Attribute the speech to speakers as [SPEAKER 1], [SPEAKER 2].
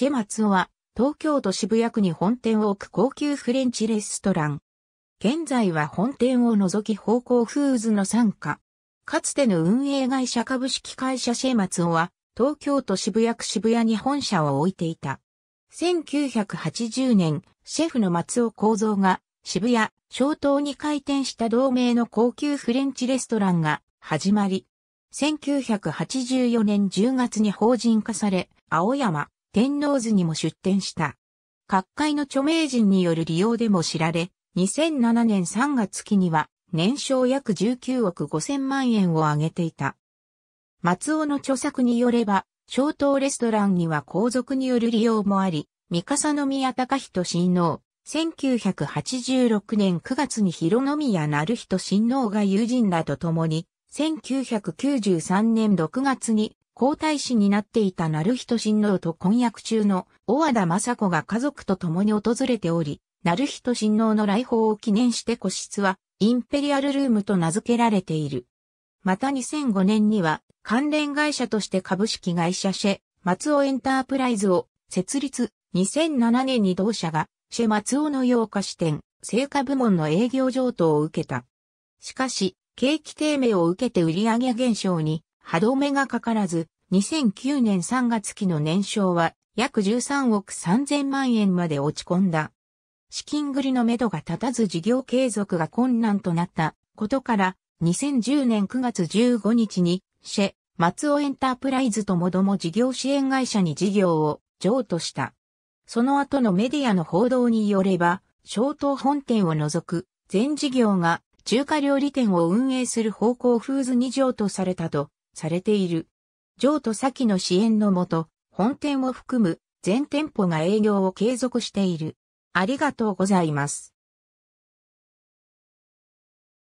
[SPEAKER 1] チェ松オは、東京都渋谷区に本店を置く高級フレンチレストラン。現在は本店を除き方向フーズの参加。かつての運営会社株式会社シェ松オは、東京都渋谷区渋谷に本社を置いていた。1980年、シェフの松尾幸三が渋谷、小東に開店した同盟の高級フレンチレストランが始まり、1984年10月に法人化され、青山、天王寺にも出展した。各界の著名人による利用でも知られ、2007年3月期には年商約19億5000万円を挙げていた。松尾の著作によれば、小刀レストランには皇族による利用もあり、三笠宮隆人親王、1986年9月に広宮成人親王が友人らと共に、1993年6月に皇太子になっていた成人親王と婚約中の大和田雅子が家族と共に訪れており、成人親王の来訪を記念して個室はインペリアルルームと名付けられている。また2005年には関連会社として株式会社シェ、松尾エンタープライズを設立。2007年に同社がシェ松尾の洋菓子店、成果部門の営業譲渡を受けた。しかし、景気低迷を受けて売上減少に歯止めがかからず、2009年3月期の年商は約13億3000万円まで落ち込んだ。資金繰りの目処が立たず事業継続が困難となったことから、2010年9月15日に、シェ、松尾エンタープライズともども事業支援会社に事業を譲渡した。その後のメディアの報道によれば、商東本店を除く全事業が中華料理店を運営する方向フーズに譲渡されたとされている。譲渡先の支援のもと、本店を含む全店舗が営業を継続している。ありがとうございます。